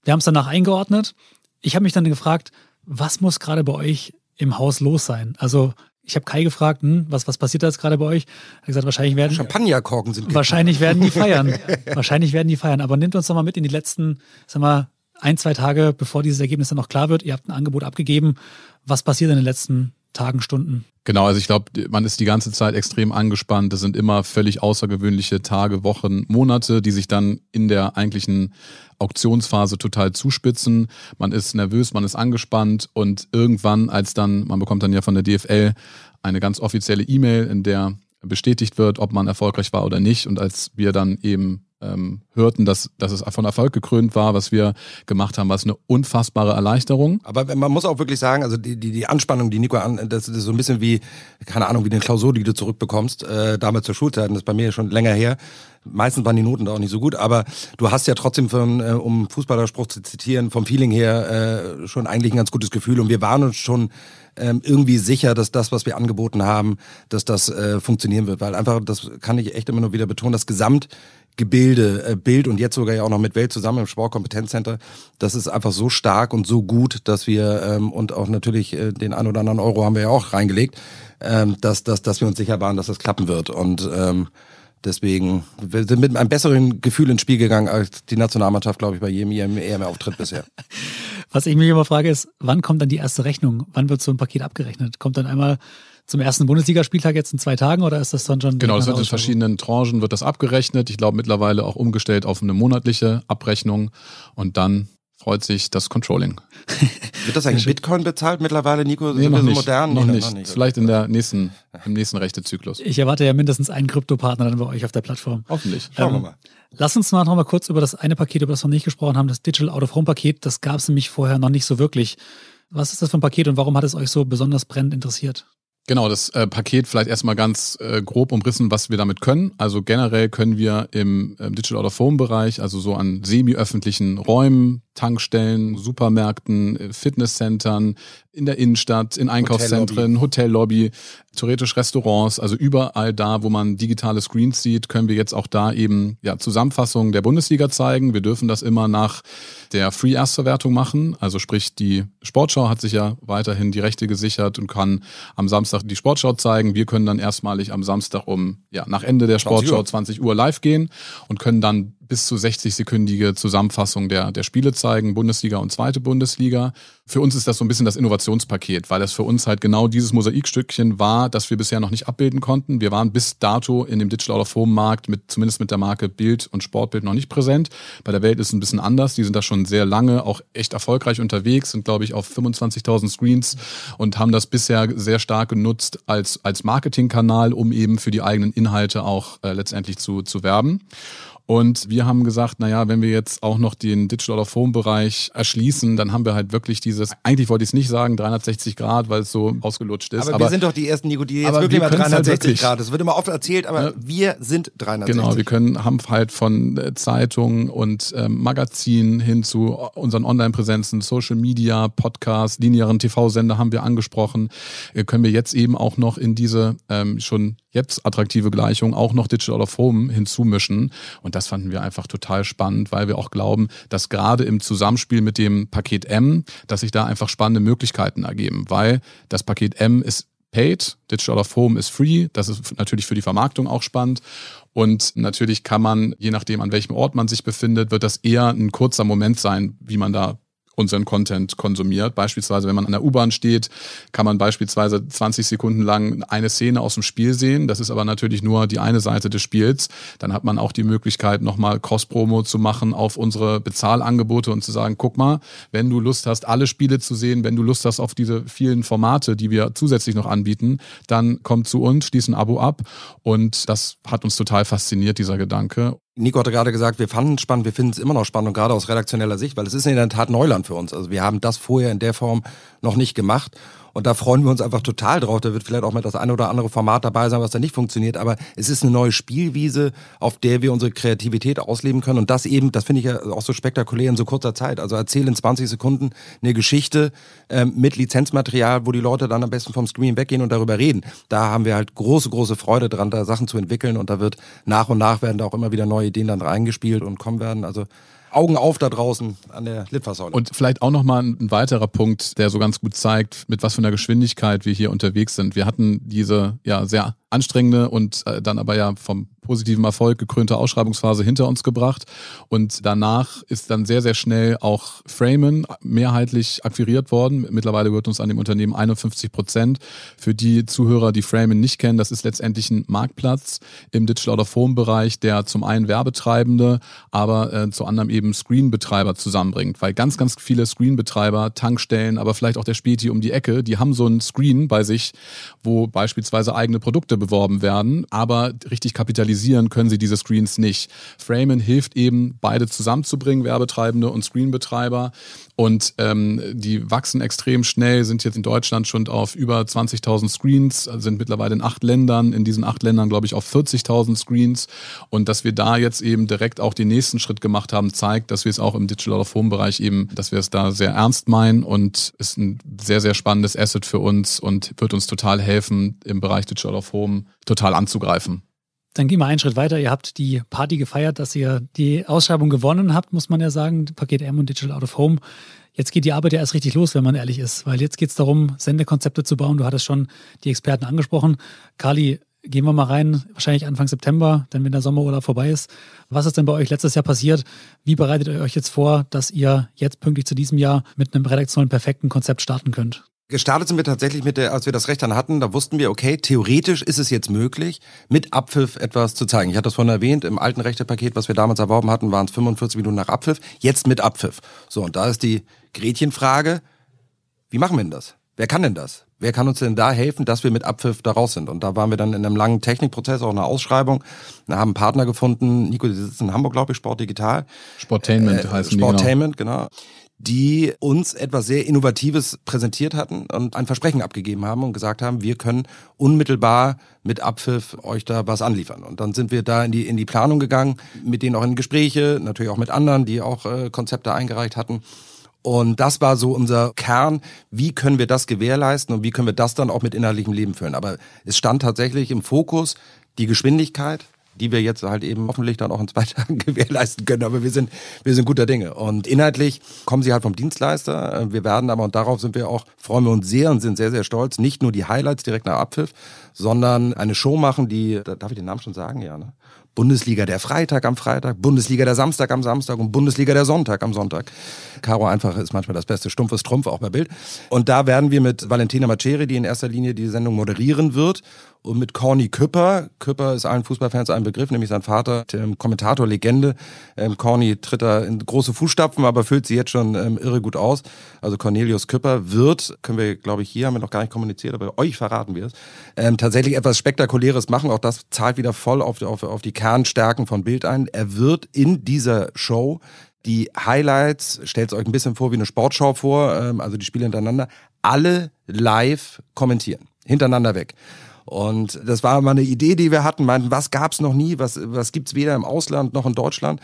Wir haben es danach eingeordnet. Ich habe mich dann gefragt, was muss gerade bei euch im Haus los sein? Also ich habe Kai gefragt, hm, was, was passiert da jetzt gerade bei euch? Er hat gesagt, wahrscheinlich werden Champagnerkorken sind wahrscheinlich gekommen. werden die feiern, (laughs) wahrscheinlich werden die feiern. Aber nehmt uns doch mal mit in die letzten, sag mal ein zwei Tage, bevor dieses Ergebnis dann noch klar wird. Ihr habt ein Angebot abgegeben. Was passiert in den letzten Tagen, Stunden? Genau, also ich glaube, man ist die ganze Zeit extrem angespannt. Das sind immer völlig außergewöhnliche Tage, Wochen, Monate, die sich dann in der eigentlichen Auktionsphase total zuspitzen. Man ist nervös, man ist angespannt und irgendwann, als dann, man bekommt dann ja von der DFL eine ganz offizielle E-Mail, in der bestätigt wird, ob man erfolgreich war oder nicht. Und als wir dann eben ähm, hörten, dass, dass es von Erfolg gekrönt war, was wir gemacht haben, war es eine unfassbare Erleichterung. Aber man muss auch wirklich sagen, also die, die, die Anspannung, die Nico an, das ist so ein bisschen wie, keine Ahnung, wie eine Klausur, die du zurückbekommst, äh, damals zur Schulzeit, das ist bei mir schon länger her. Meistens waren die Noten da auch nicht so gut, aber du hast ja trotzdem, von, äh, um Fußballerspruch zu zitieren, vom Feeling her äh, schon eigentlich ein ganz gutes Gefühl und wir waren uns schon ähm, irgendwie sicher, dass das, was wir angeboten haben, dass das äh, funktionieren wird. Weil einfach, das kann ich echt immer nur wieder betonen, das Gesamtgebilde, äh, Bild und jetzt sogar ja auch noch mit Welt zusammen im Sportkompetenzcenter. Das ist einfach so stark und so gut, dass wir ähm, und auch natürlich äh, den ein oder anderen Euro haben wir ja auch reingelegt, ähm, dass, dass, dass wir uns sicher waren, dass das klappen wird. Und ähm, Deswegen wir sind mit einem besseren Gefühl ins Spiel gegangen als die Nationalmannschaft, glaube ich, bei jedem EM-Auftritt bisher. (laughs) Was ich mich immer frage, ist, wann kommt dann die erste Rechnung? Wann wird so ein Paket abgerechnet? Kommt dann einmal zum ersten Bundesligaspieltag jetzt in zwei Tagen oder ist das dann schon? Genau, es wird in verschiedenen Tranchen wird das abgerechnet. Ich glaube mittlerweile auch umgestellt auf eine monatliche Abrechnung und dann freut sich das Controlling. (laughs) Wird das eigentlich Bitcoin bezahlt mittlerweile, Nico? Nee, Sind noch wir so nicht. Noch, noch nicht. Vielleicht in der nächsten, im nächsten Rechtezyklus. Ich erwarte ja mindestens einen Kryptopartner dann bei euch auf der Plattform. Hoffentlich. Schauen ähm, wir mal. Lass uns mal noch mal kurz über das eine Paket, über das wir noch nicht gesprochen haben, das Digital Out of Home Paket. Das gab es nämlich vorher noch nicht so wirklich. Was ist das für ein Paket und warum hat es euch so besonders brennend interessiert? Genau, das äh, Paket vielleicht erstmal ganz äh, grob umrissen, was wir damit können. Also generell können wir im äh, Digital Out of Home Bereich, also so an semi-öffentlichen Räumen, Tankstellen, Supermärkten, äh, Fitnesscentern, in der Innenstadt, in Einkaufszentren, Hotellobby, Hotellobby theoretisch Restaurants, also überall da, wo man digitale Screens sieht, können wir jetzt auch da eben ja, Zusammenfassungen der Bundesliga zeigen. Wir dürfen das immer nach der Free Erstverwertung machen. Also sprich, die Sportschau hat sich ja weiterhin die Rechte gesichert und kann am Samstag Samstag die Sportschau zeigen. Wir können dann erstmalig am Samstag um, ja, nach Ende der Sportschau 20 Uhr, live gehen und können dann bis zu 60-sekündige Zusammenfassung der, der Spiele zeigen, Bundesliga und zweite Bundesliga. Für uns ist das so ein bisschen das Innovationspaket, weil das für uns halt genau dieses Mosaikstückchen war, das wir bisher noch nicht abbilden konnten. Wir waren bis dato in dem Digital Out of Home Markt mit, zumindest mit der Marke Bild und Sportbild noch nicht präsent. Bei der Welt ist es ein bisschen anders. Die sind da schon sehr lange auch echt erfolgreich unterwegs, sind glaube ich auf 25.000 Screens und haben das bisher sehr stark genutzt als, als Marketingkanal, um eben für die eigenen Inhalte auch äh, letztendlich zu, zu werben. Und wir haben gesagt, naja, wenn wir jetzt auch noch den Digital of Home Bereich erschließen, dann haben wir halt wirklich dieses, eigentlich wollte ich es nicht sagen, 360 Grad, weil es so ausgelutscht ist. Aber, aber wir sind doch die ersten, die jetzt wirklich wir mal 360 halt wirklich. Grad. Das wird immer oft erzählt, aber ja. wir sind 360. Genau, wir können, haben halt von äh, Zeitungen und ähm, Magazinen hin zu äh, unseren Online-Präsenzen, Social Media, Podcasts, linearen TV-Sender haben wir angesprochen. Äh, können wir jetzt eben auch noch in diese ähm, schon jetzt attraktive Gleichung auch noch Digital of Home hinzumischen. Und das fanden wir einfach total spannend, weil wir auch glauben, dass gerade im Zusammenspiel mit dem Paket M, dass sich da einfach spannende Möglichkeiten ergeben, weil das Paket M ist paid, Digital of Home ist free, das ist natürlich für die Vermarktung auch spannend. Und natürlich kann man, je nachdem, an welchem Ort man sich befindet, wird das eher ein kurzer Moment sein, wie man da unseren Content konsumiert. Beispielsweise, wenn man an der U-Bahn steht, kann man beispielsweise 20 Sekunden lang eine Szene aus dem Spiel sehen. Das ist aber natürlich nur die eine Seite des Spiels. Dann hat man auch die Möglichkeit, nochmal Cross-Promo zu machen auf unsere Bezahlangebote und zu sagen, guck mal, wenn du Lust hast, alle Spiele zu sehen, wenn du Lust hast auf diese vielen Formate, die wir zusätzlich noch anbieten, dann komm zu uns, schließ ein Abo ab. Und das hat uns total fasziniert, dieser Gedanke. Nico hatte gerade gesagt, wir fanden es spannend, wir finden es immer noch spannend und gerade aus redaktioneller Sicht, weil es ist in der Tat Neuland für uns. Also wir haben das vorher in der Form noch nicht gemacht und da freuen wir uns einfach total drauf. Da wird vielleicht auch mal das eine oder andere Format dabei sein, was da nicht funktioniert. Aber es ist eine neue Spielwiese, auf der wir unsere Kreativität ausleben können. Und das eben, das finde ich ja auch so spektakulär in so kurzer Zeit. Also erzähl in 20 Sekunden eine Geschichte ähm, mit Lizenzmaterial, wo die Leute dann am besten vom Screen weggehen und darüber reden. Da haben wir halt große, große Freude dran, da Sachen zu entwickeln. Und da wird nach und nach werden da auch immer wieder neue Ideen dann reingespielt und kommen werden. Also Augen auf da draußen an der Litfaßsäule. Und vielleicht auch nochmal ein weiterer Punkt, der so ganz gut zeigt, mit was für einer Geschwindigkeit wir hier unterwegs sind. Wir hatten diese ja sehr anstrengende und äh, dann aber ja vom positivem Erfolg gekrönte Ausschreibungsphase hinter uns gebracht. Und danach ist dann sehr, sehr schnell auch Framen mehrheitlich akquiriert worden. Mittlerweile gehört uns an dem Unternehmen 51 Prozent. Für die Zuhörer, die Framen nicht kennen, das ist letztendlich ein Marktplatz im Digital Out of Home Bereich, der zum einen Werbetreibende, aber äh, zu anderem eben Screenbetreiber zusammenbringt. Weil ganz, ganz viele Screenbetreiber, Tankstellen, aber vielleicht auch der Späti um die Ecke, die haben so einen Screen bei sich, wo beispielsweise eigene Produkte beworben werden, aber richtig kapitalisiert synchronisieren können sie diese Screens nicht. Framen hilft eben, beide zusammenzubringen, Werbetreibende und Screenbetreiber. Und ähm, die wachsen extrem schnell, sind jetzt in Deutschland schon auf über 20.000 Screens, also sind mittlerweile in acht Ländern, in diesen acht Ländern glaube ich auf 40.000 Screens. Und dass wir da jetzt eben direkt auch den nächsten Schritt gemacht haben, zeigt, dass wir es auch im Digital of Home Bereich eben, dass wir es da sehr ernst meinen und ist ein sehr, sehr spannendes Asset für uns und wird uns total helfen, im Bereich Digital of Home total anzugreifen. Dann gehen wir einen Schritt weiter. Ihr habt die Party gefeiert, dass ihr die Ausschreibung gewonnen habt, muss man ja sagen. Paket M und Digital Out of Home. Jetzt geht die Arbeit ja erst richtig los, wenn man ehrlich ist, weil jetzt geht es darum, Sendekonzepte zu bauen. Du hattest schon die Experten angesprochen. Kali, gehen wir mal rein, wahrscheinlich Anfang September, denn wenn der Sommerurlaub vorbei ist. Was ist denn bei euch letztes Jahr passiert? Wie bereitet ihr euch jetzt vor, dass ihr jetzt pünktlich zu diesem Jahr mit einem redaktionellen perfekten Konzept starten könnt? Gestartet sind wir tatsächlich mit der, als wir das Recht dann hatten, da wussten wir, okay, theoretisch ist es jetzt möglich, mit Abpfiff etwas zu zeigen. Ich hatte das vorhin erwähnt, im alten Rechtepaket, was wir damals erworben hatten, waren es 45 Minuten nach Abpfiff, jetzt mit Abpfiff. So, und da ist die Gretchenfrage, wie machen wir denn das? Wer kann denn das? Wer kann uns denn da helfen, dass wir mit Abpfiff da raus sind? Und da waren wir dann in einem langen Technikprozess, auch einer Ausschreibung, haben einen Partner gefunden, Nico, die sitzen in Hamburg, glaube ich, Sport Digital. Sportainment äh, heißt genau. Sportainment, genau. genau die uns etwas sehr Innovatives präsentiert hatten und ein Versprechen abgegeben haben und gesagt haben, wir können unmittelbar mit Abpfiff euch da was anliefern. Und dann sind wir da in die, in die Planung gegangen, mit denen auch in Gespräche, natürlich auch mit anderen, die auch äh, Konzepte eingereicht hatten. Und das war so unser Kern. Wie können wir das gewährleisten und wie können wir das dann auch mit inhaltlichem Leben füllen? Aber es stand tatsächlich im Fokus die Geschwindigkeit, die wir jetzt halt eben hoffentlich dann auch in zwei (laughs) Tagen gewährleisten können. Aber wir sind, wir sind guter Dinge. Und inhaltlich kommen sie halt vom Dienstleister. Wir werden aber, und darauf sind wir auch, freuen wir uns sehr und sind sehr, sehr stolz, nicht nur die Highlights direkt nach Abpfiff, sondern eine Show machen, die, darf ich den Namen schon sagen? Ja, ne? Bundesliga der Freitag am Freitag, Bundesliga der Samstag am Samstag und Bundesliga der Sonntag am Sonntag. Caro einfach ist manchmal das beste stumpfes Trumpf, auch bei Bild. Und da werden wir mit Valentina Maceri, die in erster Linie die Sendung moderieren wird, und mit Corny Küpper. Küpper ist allen Fußballfans ein Begriff, nämlich sein Vater, ähm, Kommentator, Legende. Ähm, Corny tritt da in große Fußstapfen, aber füllt sie jetzt schon ähm, irre gut aus. Also Cornelius Küpper wird, können wir, glaube ich, hier haben wir noch gar nicht kommuniziert, aber euch verraten wir es, ähm, tatsächlich etwas Spektakuläres machen. Auch das zahlt wieder voll auf, auf, auf die Kernstärken von Bild ein. Er wird in dieser Show die Highlights, stellt es euch ein bisschen vor wie eine Sportshow vor, ähm, also die Spiele hintereinander, alle live kommentieren. Hintereinander weg. Und das war mal eine Idee, die wir hatten, meinten, was gab's noch nie, was, was gibt's weder im Ausland noch in Deutschland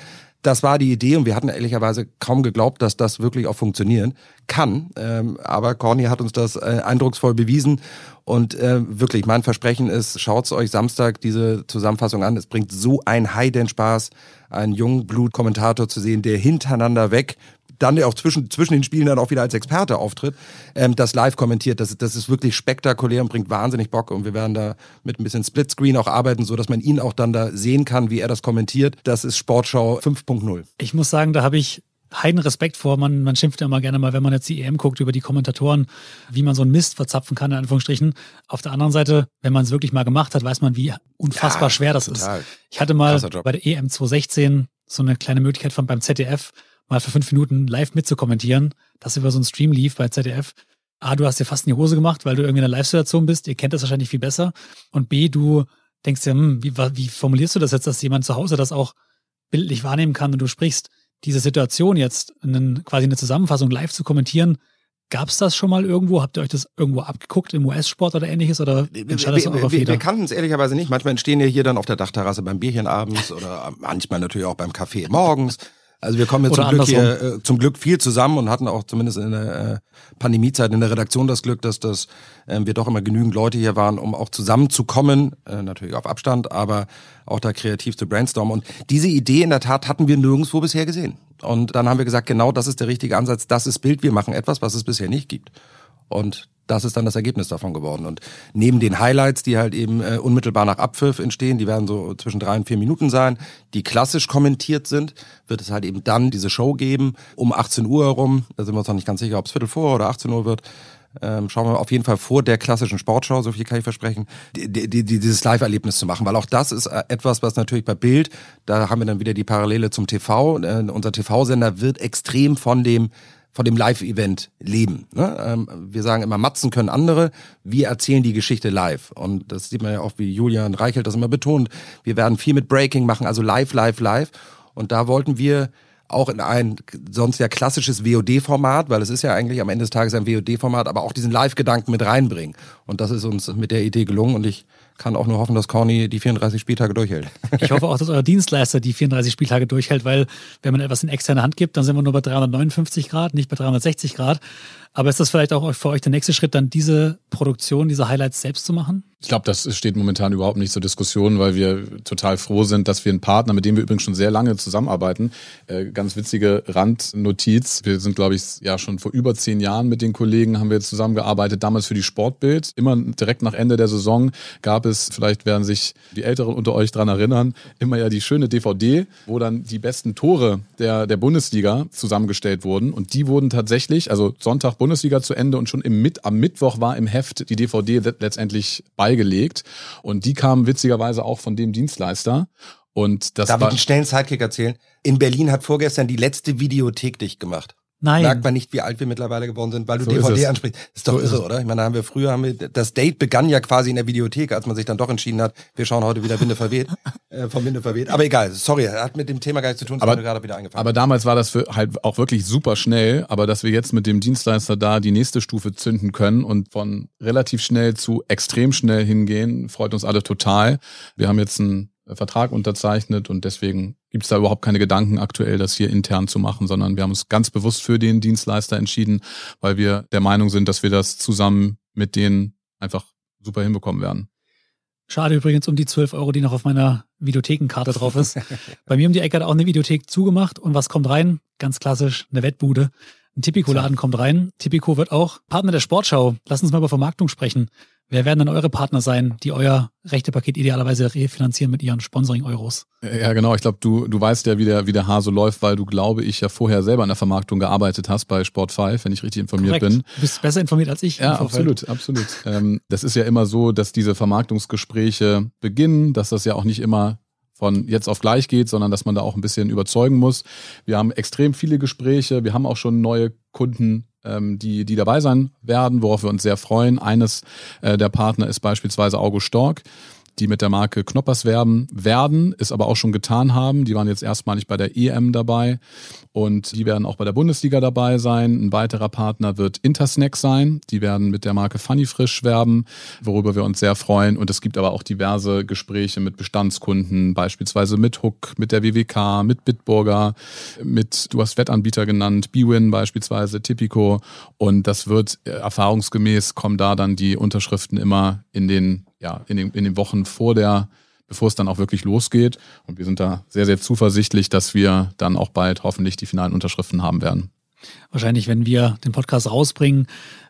das war die Idee und wir hatten ehrlicherweise kaum geglaubt, dass das wirklich auch funktionieren kann. Ähm, aber Corny hat uns das äh, eindrucksvoll bewiesen und äh, wirklich, mein Versprechen ist, schaut's euch Samstag diese Zusammenfassung an. Es bringt so ein Heiden Spaß, einen jungen Blutkommentator zu sehen, der hintereinander weg dann ja auch zwischen, zwischen den Spielen dann auch wieder als Experte auftritt, ähm, das live kommentiert. Das, das ist wirklich spektakulär und bringt wahnsinnig Bock. Und wir werden da mit ein bisschen Splitscreen auch arbeiten, so dass man ihn auch dann da sehen kann, wie er das kommentiert. Das ist Sportschau 5.0. Ich muss sagen, da habe ich heiden Respekt vor. Man, man schimpft ja immer gerne mal, wenn man jetzt die EM guckt, über die Kommentatoren, wie man so einen Mist verzapfen kann, in Anführungsstrichen. Auf der anderen Seite, wenn man es wirklich mal gemacht hat, weiß man, wie unfassbar ja, schwer das total. ist. Ich hatte mal bei der EM 2016 so eine kleine Möglichkeit von beim ZDF, mal für fünf Minuten live mitzukommentieren, das über so einen Stream lief bei ZDF. A, du hast dir fast in die Hose gemacht, weil du irgendwie in einer Live-Situation bist, ihr kennt das wahrscheinlich viel besser. Und B, du denkst dir, hm, wie, wie formulierst du das jetzt, dass jemand zu Hause das auch bildlich wahrnehmen kann und du sprichst? Diese Situation jetzt, einen, quasi eine Zusammenfassung live zu kommentieren, Gab es das schon mal irgendwo? Habt ihr euch das irgendwo abgeguckt im US-Sport oder ähnliches? Oder entscheidet das eurer Feder? Wir kannten es ehrlicherweise nicht. Manchmal entstehen ja hier dann auf der Dachterrasse beim Bierchen abends oder manchmal natürlich auch beim Kaffee morgens. Also wir kommen jetzt zum Glück, hier, äh, zum Glück, viel zusammen und hatten auch zumindest in der äh, Pandemiezeit in der Redaktion das Glück, dass, das, dass ähm, wir doch immer genügend Leute hier waren, um auch zusammenzukommen, äh, natürlich auf Abstand, aber auch da kreativ zu brainstormen. Und diese Idee in der Tat hatten wir nirgendwo bisher gesehen. Und dann haben wir gesagt, genau das ist der richtige Ansatz, das ist Bild, wir machen etwas, was es bisher nicht gibt. Und das ist dann das Ergebnis davon geworden. Und neben den Highlights, die halt eben äh, unmittelbar nach Abpfiff entstehen, die werden so zwischen drei und vier Minuten sein, die klassisch kommentiert sind, wird es halt eben dann diese Show geben, um 18 Uhr herum. Da sind wir uns noch nicht ganz sicher, ob es Viertel vor oder 18 Uhr wird. Ähm, schauen wir auf jeden Fall vor der klassischen Sportschau, so viel kann ich versprechen, die, die, die, dieses Live-Erlebnis zu machen. Weil auch das ist äh, etwas, was natürlich bei Bild, da haben wir dann wieder die Parallele zum TV. Äh, unser TV-Sender wird extrem von dem von dem Live-Event leben. Ne? Ähm, wir sagen immer, Matzen können andere, wir erzählen die Geschichte live. Und das sieht man ja auch, wie Julian Reichelt das immer betont. Wir werden viel mit Breaking machen, also live, live, live. Und da wollten wir auch in ein sonst ja klassisches WOD-Format, weil es ist ja eigentlich am Ende des Tages ein WOD-Format, aber auch diesen Live-Gedanken mit reinbringen. Und das ist uns mit der Idee gelungen und ich kann auch nur hoffen, dass Corny die 34 Spieltage durchhält. (laughs) ich hoffe auch, dass euer Dienstleister die 34 Spieltage durchhält, weil wenn man etwas in externe Hand gibt, dann sind wir nur bei 359 Grad, nicht bei 360 Grad. Aber ist das vielleicht auch für euch der nächste Schritt, dann diese Produktion, diese Highlights selbst zu machen? Ich glaube, das steht momentan überhaupt nicht zur Diskussion, weil wir total froh sind, dass wir einen Partner, mit dem wir übrigens schon sehr lange zusammenarbeiten, äh, ganz witzige Randnotiz. Wir sind, glaube ich, ja schon vor über zehn Jahren mit den Kollegen haben wir zusammengearbeitet, damals für die Sportbild. Immer direkt nach Ende der Saison gab es, vielleicht werden sich die Älteren unter euch daran erinnern, immer ja die schöne DVD, wo dann die besten Tore der, der Bundesliga zusammengestellt wurden. Und die wurden tatsächlich, also Sonntag Bundesliga, Bundesliga zu Ende und schon im Mit am Mittwoch war im Heft die DVD letztendlich beigelegt. Und die kam witzigerweise auch von dem Dienstleister. Und das Darf war ich einen schnellen Sidekick erzählen? In Berlin hat vorgestern die letzte Videothek dich gemacht. Nein. Merkt man nicht, wie alt wir mittlerweile geworden sind, weil du so DVD ansprichst. Das ist doch so irre, ist oder? Ich meine, da haben wir früher, haben wir, das Date begann ja quasi in der Videothek, als man sich dann doch entschieden hat, wir schauen heute wieder Winde verweht, (laughs) äh, vom Winde verweht. Aber egal, sorry, hat mit dem Thema gar nichts zu tun, aber, gerade wieder eingefallen. Aber damals war das halt auch wirklich super schnell, aber dass wir jetzt mit dem Dienstleister da die nächste Stufe zünden können und von relativ schnell zu extrem schnell hingehen, freut uns alle total. Wir haben jetzt ein äh, Vertrag unterzeichnet und deswegen gibt es da überhaupt keine Gedanken aktuell, das hier intern zu machen, sondern wir haben uns ganz bewusst für den Dienstleister entschieden, weil wir der Meinung sind, dass wir das zusammen mit denen einfach super hinbekommen werden. Schade übrigens um die 12 Euro, die noch auf meiner Videothekenkarte drauf ist. (laughs) Bei mir um die Ecke hat auch eine Videothek zugemacht und was kommt rein? Ganz klassisch, eine Wettbude. Ein Tipico-Laden kommt rein. Tipico wird auch Partner der Sportschau. Lass uns mal über Vermarktung sprechen. Wer werden dann eure Partner sein, die euer Rechtepaket idealerweise refinanzieren mit ihren Sponsoring-Euros? Äh, ja, genau. Ich glaube, du, du weißt ja, wie der, wie der Hase läuft, weil du, glaube ich, ja vorher selber in der Vermarktung gearbeitet hast bei Sport5, wenn ich richtig informiert Korrekt. bin. Du bist besser informiert als ich. Ja, absolut, absolut. Ähm, das ist ja immer so, dass diese Vermarktungsgespräche beginnen, dass das ja auch nicht immer von jetzt auf gleich geht, sondern dass man da auch ein bisschen überzeugen muss. Wir haben extrem viele Gespräche, wir haben auch schon neue Kunden, ähm, die, die dabei sein werden, worauf wir uns sehr freuen. Eines äh, der Partner ist beispielsweise August Stork die mit der Marke Knoppers werben werden, es aber auch schon getan haben. Die waren jetzt erstmalig bei der EM dabei und die werden auch bei der Bundesliga dabei sein. Ein weiterer Partner wird Intersnack sein. Die werden mit der Marke Funny Frisch werben, worüber wir uns sehr freuen. Und es gibt aber auch diverse Gespräche mit Bestandskunden, beispielsweise mit Hook, mit der WWK, mit Bitburger, mit, du hast Wettanbieter genannt, Bwin beispielsweise, Tipico. Und das wird äh, erfahrungsgemäß kommen da dann die Unterschriften immer in den ja, in den, in den Wochen vor der, bevor es dann auch wirklich losgeht. Und wir sind da sehr, sehr zuversichtlich, dass wir dann auch bald hoffentlich die finalen Unterschriften haben werden. Wahrscheinlich, wenn wir den Podcast rausbringen,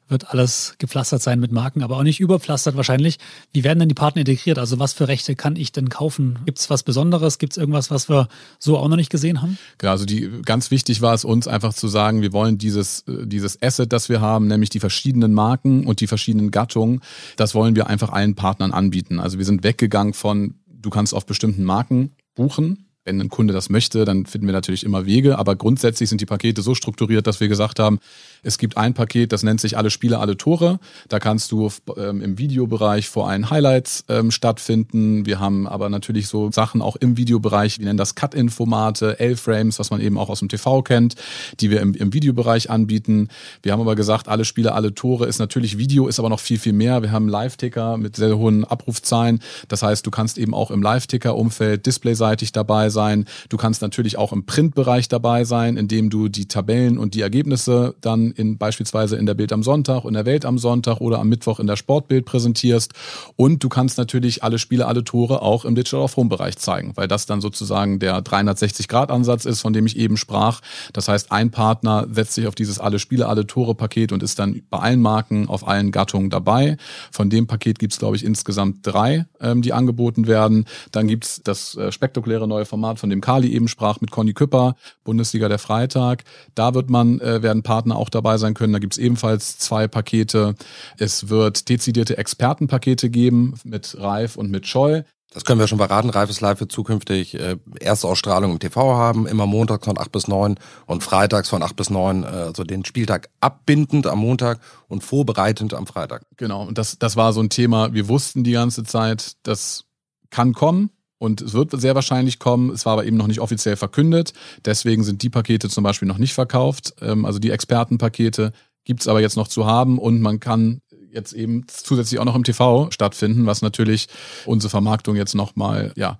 wird alles gepflastert sein mit Marken, aber auch nicht überpflastert wahrscheinlich. Wie werden denn die Partner integriert? Also was für Rechte kann ich denn kaufen? Gibt es was Besonderes? Gibt es irgendwas, was wir so auch noch nicht gesehen haben? Genau, also die, ganz wichtig war es uns einfach zu sagen, wir wollen dieses, äh, dieses Asset, das wir haben, nämlich die verschiedenen Marken und die verschiedenen Gattungen, das wollen wir einfach allen Partnern anbieten. Also wir sind weggegangen von, du kannst auf bestimmten Marken buchen wenn ein Kunde das möchte, dann finden wir natürlich immer Wege. Aber grundsätzlich sind die Pakete so strukturiert, dass wir gesagt haben, es gibt ein Paket, das nennt sich Alle Spiele, alle Tore. Da kannst du ähm, im Videobereich vor allen Highlights ähm, stattfinden. Wir haben aber natürlich so Sachen auch im Videobereich, wir nennen das Cut-In-Formate, L-Frames, was man eben auch aus dem TV kennt, die wir im, im Videobereich anbieten. Wir haben aber gesagt, alle Spiele, alle Tore ist natürlich Video, ist aber noch viel, viel mehr. Wir haben Live-Ticker mit sehr hohen Abrufzahlen. Das heißt, du kannst eben auch im Live-Ticker-Umfeld displayseitig dabei sein. Du kannst natürlich auch im Print-Bereich dabei sein, indem du die Tabellen und die Ergebnisse dann in, beispielsweise in der Bild am Sonntag, in der Welt am Sonntag oder am Mittwoch in der Sportbild präsentierst. Und du kannst natürlich alle Spiele, alle Tore auch im Digital of Home Bereich zeigen, weil das dann sozusagen der 360-Grad-Ansatz ist, von dem ich eben sprach. Das heißt, ein Partner setzt sich auf dieses alle Spiele, alle Tore-Paket und ist dann bei allen Marken auf allen Gattungen dabei. Von dem Paket gibt es, glaube ich, insgesamt drei, ähm, die angeboten werden. Dann gibt es das äh, spektakuläre neue Format, von dem Kali eben sprach, mit Conny Küpper, Bundesliga der Freitag. Da wird man, äh, werden Partner auch dabei dabei sein können. Da gibt es ebenfalls zwei Pakete. Es wird dezidierte Expertenpakete geben mit Reif und mit Scheu. Das können wir schon verraten. ist Live für zukünftig äh, erste Ausstrahlung im TV haben, immer montags von 8 bis 9 und freitags von 8 bis 9, äh, also den Spieltag abbindend am Montag und vorbereitend am Freitag. Genau, und das, das war so ein Thema, wir wussten die ganze Zeit, das kann kommen. Und es wird sehr wahrscheinlich kommen. Es war aber eben noch nicht offiziell verkündet. Deswegen sind die Pakete zum Beispiel noch nicht verkauft. Ähm, also die Expertenpakete gibt es aber jetzt noch zu haben und man kann jetzt eben zusätzlich auch noch im TV stattfinden, was natürlich unsere Vermarktung jetzt nochmal ja,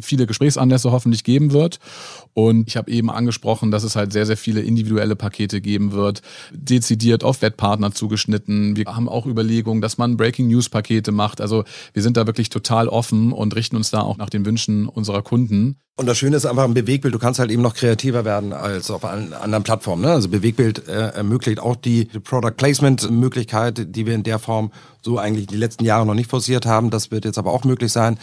viele Gesprächsanlässe hoffentlich geben wird. Und ich habe eben angesprochen, dass es halt sehr, sehr viele individuelle Pakete geben wird, dezidiert auf Wettpartner zugeschnitten. Wir haben auch Überlegungen, dass man Breaking News Pakete macht. Also wir sind da wirklich total offen und richten uns da auch nach den Wünschen unserer Kunden. Und das Schöne ist einfach ein Bewegbild. Du kannst halt eben noch kreativer werden als auf allen anderen Plattformen. Ne? Also Bewegbild äh, ermöglicht auch die Product Placement Möglichkeit, die wir in der Form so eigentlich die letzten Jahre noch nicht forciert haben. Das wird jetzt aber auch möglich sein.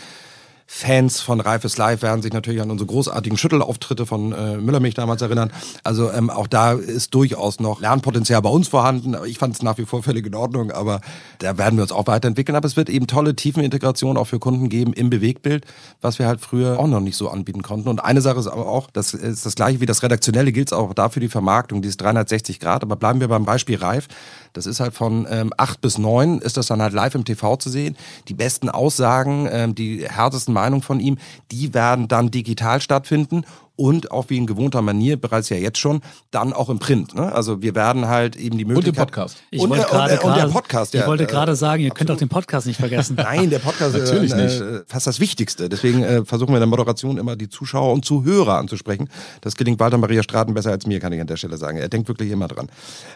Fans von Reifes Live werden sich natürlich an unsere großartigen Schüttelauftritte von äh, Müllermilch damals erinnern. Also ähm, auch da ist durchaus noch Lernpotenzial bei uns vorhanden. Ich fand es nach wie vor völlig in Ordnung, aber da werden wir uns auch weiterentwickeln. Aber es wird eben tolle Tiefenintegration auch für Kunden geben im Bewegbild, was wir halt früher auch noch nicht so anbieten konnten. Und eine Sache ist aber auch, das ist das gleiche wie das Redaktionelle, gilt es auch dafür die Vermarktung, dieses 360 Grad. Aber bleiben wir beim Beispiel Reif. Das ist halt von ähm, 8 bis 9 ist das dann halt live im TV zu sehen. Die besten Aussagen, ähm, die härtesten Meinungen von ihm, die werden dann digital stattfinden und auch wie in gewohnter Manier bereits ja jetzt schon dann auch im Print. Ne? Also wir werden halt eben die Möglichkeit und Podcast. Ich und, wollte äh, gerade, und, äh, und, der Podcast. Ich ja, wollte äh, gerade sagen, ihr absolut. könnt auch den Podcast nicht vergessen. (laughs) Nein, der Podcast ist natürlich äh, nicht. fast das Wichtigste. Deswegen äh, versuchen wir in der Moderation immer die Zuschauer und Zuhörer anzusprechen. Das gelingt Walter Maria Straten besser als mir, kann ich an der Stelle sagen. Er denkt wirklich immer dran.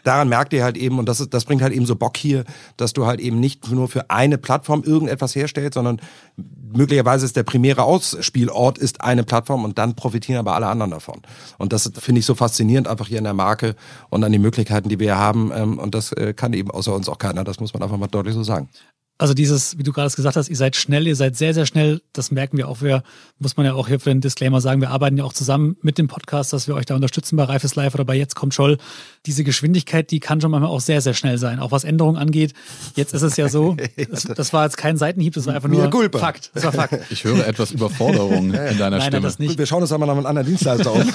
Daran merkt ihr halt eben und das ist, das bringt halt eben so Bock hier, dass du halt eben nicht nur für eine Plattform irgendetwas herstellst, sondern möglicherweise ist der primäre Ausspielort ist eine Plattform und dann profitieren aber alle anderen davon. Und das finde ich so faszinierend einfach hier in der Marke und an den Möglichkeiten, die wir haben. Ähm, und das äh, kann eben außer uns auch keiner. Das muss man einfach mal deutlich so sagen. Also dieses, wie du gerade gesagt hast, ihr seid schnell, ihr seid sehr, sehr schnell. Das merken wir auch. Wir, muss man ja auch hier für den Disclaimer sagen, wir arbeiten ja auch zusammen mit dem Podcast, dass wir euch da unterstützen bei Reifes Live oder bei Jetzt kommt Scholl. Diese Geschwindigkeit, die kann schon manchmal auch sehr, sehr schnell sein. Auch was Änderungen angeht. Jetzt ist es ja so, das, (laughs) das war jetzt kein Seitenhieb, das war einfach nur Fakt. Das war Fakt. Ich höre etwas Überforderung (laughs) in deiner Nein, Stimme. Das nicht. Wir schauen uns einmal nach einem anderen Dienstleister auf. (laughs)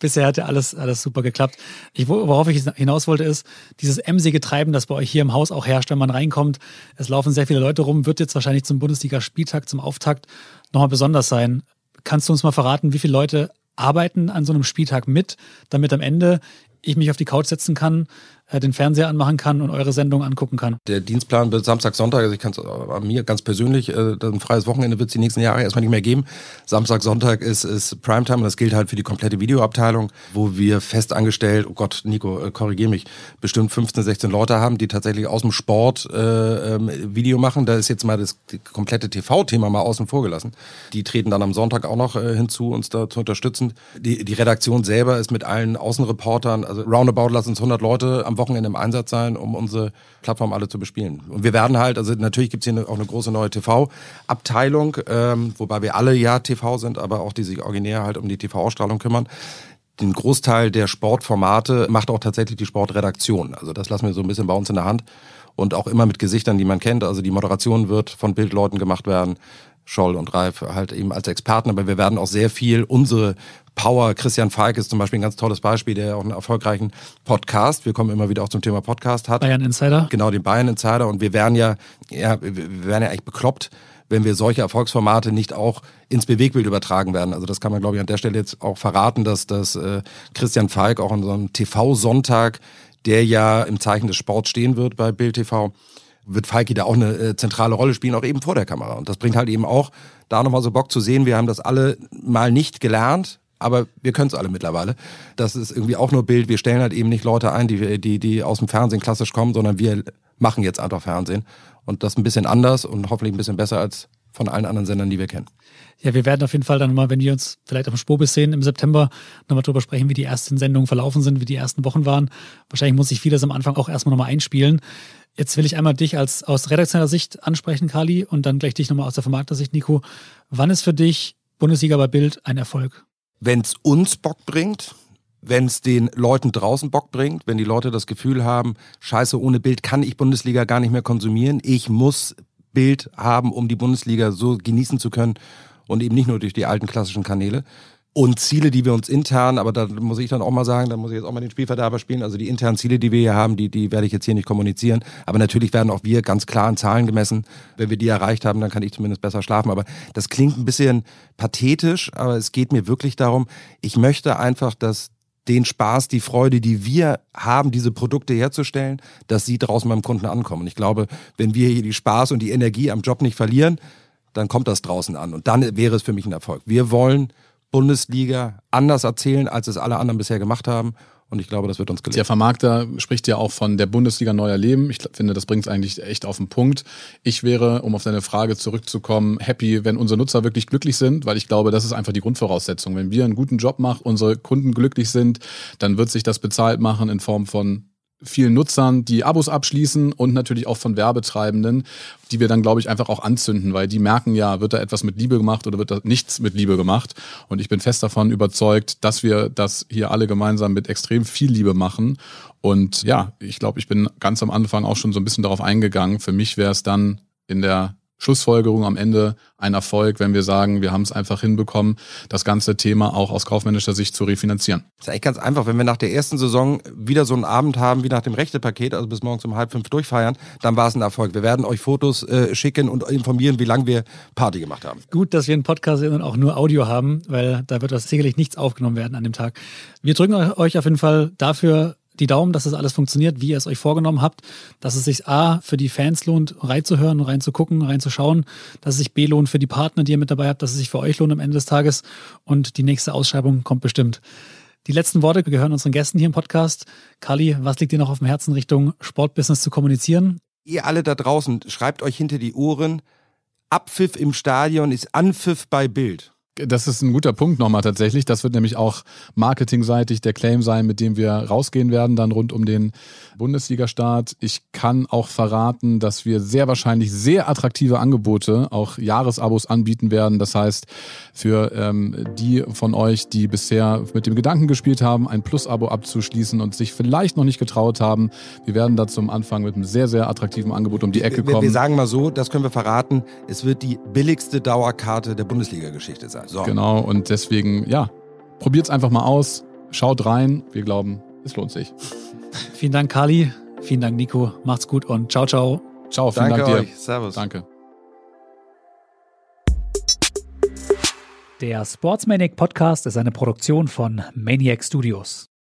Bisher hat ja alles, alles super geklappt. Ich, worauf ich hinaus wollte, ist dieses emsige Treiben, das bei euch hier im Haus auch herrscht, wenn man reinkommt es laufen sehr viele Leute rum, wird jetzt wahrscheinlich zum Bundesligaspieltag, zum Auftakt nochmal besonders sein. Kannst du uns mal verraten, wie viele Leute arbeiten an so einem Spieltag mit, damit am Ende ich mich auf die Couch setzen kann, äh, den Fernseher anmachen kann und eure Sendung angucken kann. Der Dienstplan wird Samstag, Sonntag, also ich kann es äh, mir ganz persönlich, äh, ein freies Wochenende wird es die nächsten Jahre erstmal nicht mehr geben. Samstag, Sonntag ist, ist Primetime und das gilt halt für die komplette Videoabteilung, wo wir fest angestellt, oh Gott, Nico, äh, korrigier mich, bestimmt 15, 16 Leute haben, die tatsächlich aus dem Sport äh, ähm, Video machen. Da ist jetzt mal das komplette TV-Thema mal außen vor gelassen. Die treten dann am Sonntag auch noch äh, hinzu, uns da zu unterstützen. Die, die Redaktion selber ist mit allen Außenreportern, also roundabout lassen uns 100 Leute am Wochenende im Einsatz sein, um unsere Plattform alle zu bespielen. Und wir werden halt, also natürlich gibt es hier auch eine große neue TV-Abteilung, ähm, wobei wir alle ja TV sind, aber auch die sich originär halt um die TV-Ausstrahlung kümmern den Großteil der Sportformate macht auch tatsächlich die Sportredaktion. Also das lassen wir so ein bisschen bei uns in der Hand und auch immer mit Gesichtern, die man kennt. Also die Moderation wird von Bildleuten gemacht werden. Scholl und Ralf halt eben als Experten, aber wir werden auch sehr viel unsere Power. Christian Falk ist zum Beispiel ein ganz tolles Beispiel, der auch einen erfolgreichen Podcast, wir kommen immer wieder auch zum Thema Podcast hat. Bayern Insider. Genau, den Bayern Insider. Und wir werden ja, ja, wir werden ja eigentlich bekloppt, wenn wir solche Erfolgsformate nicht auch ins Bewegbild übertragen werden. Also das kann man, glaube ich, an der Stelle jetzt auch verraten, dass, dass äh, Christian Falk auch an so einem TV-Sonntag, der ja im Zeichen des Sports stehen wird bei Bild TV, wird Falki da auch eine äh, zentrale Rolle spielen, auch eben vor der Kamera. Und das bringt halt eben auch da nochmal so Bock zu sehen. Wir haben das alle mal nicht gelernt, aber wir können es alle mittlerweile. Das ist irgendwie auch nur Bild. Wir stellen halt eben nicht Leute ein, die, die, die aus dem Fernsehen klassisch kommen, sondern wir machen jetzt einfach Fernsehen. Und das ein bisschen anders und hoffentlich ein bisschen besser als von allen anderen Sendern, die wir kennen. Ja, wir werden auf jeden Fall dann mal, wenn wir uns vielleicht auf dem Spobis sehen im September, nochmal drüber sprechen, wie die ersten Sendungen verlaufen sind, wie die ersten Wochen waren. Wahrscheinlich muss sich vieles am Anfang auch erstmal nochmal einspielen. Jetzt will ich einmal dich als aus redaktioneller Sicht ansprechen, Kali, und dann gleich dich nochmal aus der Vermarkter-Sicht, Nico. Wann ist für dich Bundesliga bei Bild ein Erfolg? Wenn es uns Bock bringt, wenn es den Leuten draußen Bock bringt, wenn die Leute das Gefühl haben, scheiße, ohne Bild kann ich Bundesliga gar nicht mehr konsumieren, ich muss Bild haben, um die Bundesliga so genießen zu können und eben nicht nur durch die alten klassischen Kanäle. Und Ziele, die wir uns intern, aber da muss ich dann auch mal sagen, da muss ich jetzt auch mal den Spielverderber spielen, also die internen Ziele, die wir hier haben, die, die werde ich jetzt hier nicht kommunizieren. Aber natürlich werden auch wir ganz klar in Zahlen gemessen. Wenn wir die erreicht haben, dann kann ich zumindest besser schlafen. Aber das klingt ein bisschen pathetisch, aber es geht mir wirklich darum, ich möchte einfach, dass den Spaß, die Freude, die wir haben, diese Produkte herzustellen, dass sie draußen beim Kunden ankommen. Ich glaube, wenn wir hier die Spaß und die Energie am Job nicht verlieren, dann kommt das draußen an. Und dann wäre es für mich ein Erfolg. Wir wollen Bundesliga anders erzählen, als es alle anderen bisher gemacht haben. Und ich glaube, das wird uns gelingen. Der Vermarkter spricht ja auch von der Bundesliga neuer Leben. Ich finde, das bringt es eigentlich echt auf den Punkt. Ich wäre, um auf deine Frage zurückzukommen, happy, wenn unsere Nutzer wirklich glücklich sind, weil ich glaube, das ist einfach die Grundvoraussetzung. Wenn wir einen guten Job machen, unsere Kunden glücklich sind, dann wird sich das bezahlt machen in Form von vielen Nutzern, die Abos abschließen und natürlich auch von Werbetreibenden, die wir dann, glaube ich, einfach auch anzünden, weil die merken ja, wird da etwas mit Liebe gemacht oder wird da nichts mit Liebe gemacht. Und ich bin fest davon überzeugt, dass wir das hier alle gemeinsam mit extrem viel Liebe machen. Und ja, ich glaube, ich bin ganz am Anfang auch schon so ein bisschen darauf eingegangen. Für mich wäre es dann in der Schlussfolgerung am Ende ein Erfolg, wenn wir sagen, wir haben es einfach hinbekommen, das ganze Thema auch aus kaufmännischer Sicht zu refinanzieren. Das ist eigentlich ganz einfach, wenn wir nach der ersten Saison wieder so einen Abend haben wie nach dem Rechtepaket, also bis morgens um halb fünf durchfeiern, dann war es ein Erfolg. Wir werden euch Fotos äh, schicken und informieren, wie lange wir Party gemacht haben. Gut, dass wir einen Podcast sind und auch nur Audio haben, weil da wird das sicherlich nichts aufgenommen werden an dem Tag. Wir drücken euch auf jeden Fall dafür die Daumen, dass das alles funktioniert, wie ihr es euch vorgenommen habt, dass es sich A für die Fans lohnt, reinzuhören, reinzugucken, reinzuschauen, dass es sich B lohnt für die Partner, die ihr mit dabei habt, dass es sich für euch lohnt am Ende des Tages und die nächste Ausschreibung kommt bestimmt. Die letzten Worte gehören unseren Gästen hier im Podcast. Kali, was liegt dir noch auf dem Herzen, Richtung Sportbusiness zu kommunizieren? Ihr alle da draußen, schreibt euch hinter die Ohren, Abpfiff im Stadion ist Anpfiff bei Bild das ist ein guter Punkt nochmal tatsächlich. Das wird nämlich auch marketingseitig der Claim sein, mit dem wir rausgehen werden, dann rund um den Bundesliga-Start. Ich kann auch verraten, dass wir sehr wahrscheinlich sehr attraktive Angebote, auch Jahresabos anbieten werden. Das heißt, für ähm, die von euch, die bisher mit dem Gedanken gespielt haben, ein Plus-Abo abzuschließen und sich vielleicht noch nicht getraut haben, wir werden da zum Anfang mit einem sehr, sehr attraktiven Angebot um die Ecke kommen. wir, wir sagen mal so, das können wir verraten, es wird die billigste Dauerkarte der Bundesliga-Geschichte sein so. Genau, und deswegen, ja, probiert es einfach mal aus. Schaut rein. Wir glauben, es lohnt sich. (laughs) Vielen Dank, Kali. Vielen Dank, Nico. Macht's gut und ciao, ciao. Ciao, vielen Danke Dank dir. Euch. Servus. Danke. Der Sportsmanic Podcast ist eine Produktion von Maniac Studios.